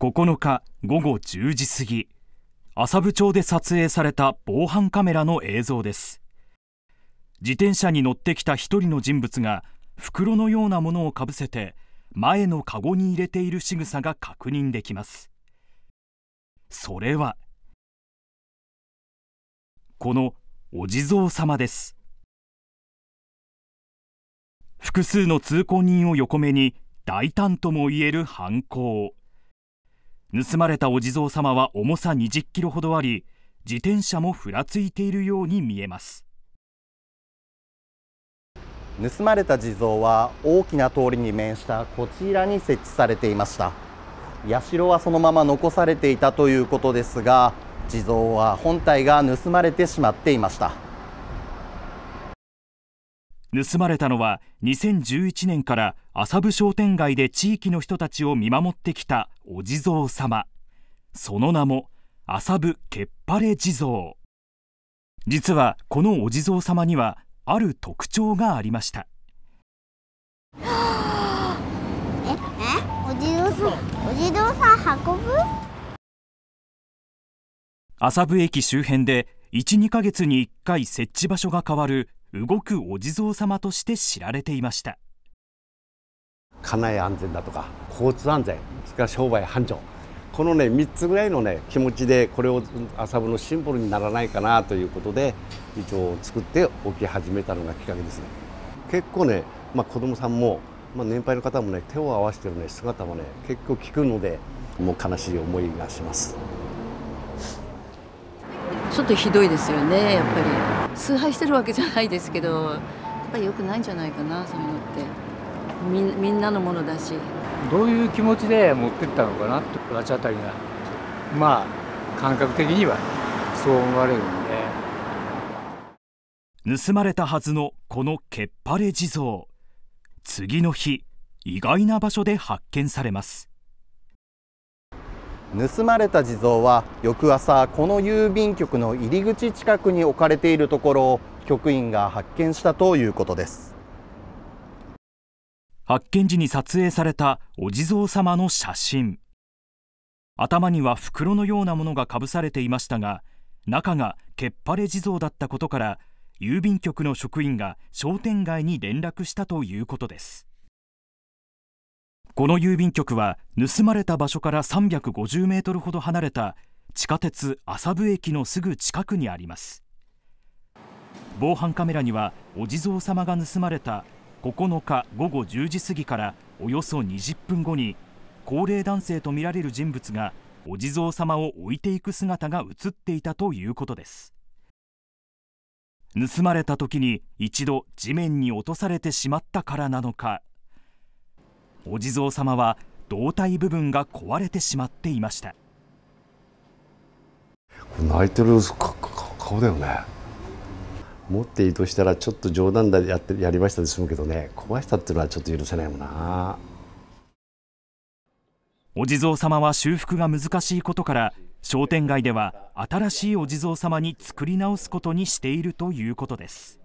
9日午後10時過ぎ麻部町で撮影された防犯カメラの映像です自転車に乗ってきた1人の人物が袋のようなものをかぶせて前のカゴに入れている仕草が確認できますそれはこのお地蔵様です複数の通行人を横目に大胆ともいえる犯行盗まれたお地蔵様は重さ20キロほどあり、自転車もふらついているように見えます。盗まれた地蔵は大きな通りに面したこちらに設置されていました。社はそのまま残されていたということですが、地蔵は本体が盗まれてしまっていました。盗まれたのは2011年から麻布商店街で地域の人たちを見守ってきたお地蔵様その名も麻布けっぱれ地蔵実はこのお地蔵様にはある特徴がありましたええお地蔵さん運ぶ麻布駅周辺で12ヶ月に1回設置場所が変わる動くお地蔵様として知られていました家内安全だとか交通安全それから商売繁盛このね3つぐらいのね気持ちでこれを麻布のシンボルにならないかなということで一応作っておき始めたのがきっかけですね結構ね、まあ、子供さんも、まあ、年配の方もね手を合わせてる、ね、姿もね結構聞くのでもう悲しい思いがします。ちょっとひどいですよねやっぱり崇拝してるわけじゃないですけどやっぱり良くないんじゃないかなそういうのってみんなのものだしどういう気持ちで持ってったのかなって拉あたりがまあ感覚的にはそう思われるんで盗まれたはずのこのけっぱれ地蔵次の日意外な場所で発見されます盗まれた地蔵は翌朝この郵便局の入り口近くに置かれているところを局員が発見したということです発見時に撮影されたお地蔵様の写真頭には袋のようなものがかぶされていましたが中がけっぱれ地蔵だったことから郵便局の職員が商店街に連絡したということですこの郵便局は盗まれた場所から350メートルほど離れた地下鉄麻布駅のすぐ近くにあります防犯カメラにはお地蔵様が盗まれた9日午後10時過ぎからおよそ20分後に高齢男性とみられる人物がお地蔵様を置いていく姿が映っていたということです盗まれた時に一度地面に落とされてしまったからなのかお地蔵様は胴体部分が壊れてしまっていました泣いてる顔だよね持ってしたらちょっと冗談でやってやりましたで済むけどね壊したっていうのはちょっと許せないもんなお地蔵様は修復が難しいことから商店街では新しいお地蔵様に作り直すことにしているということです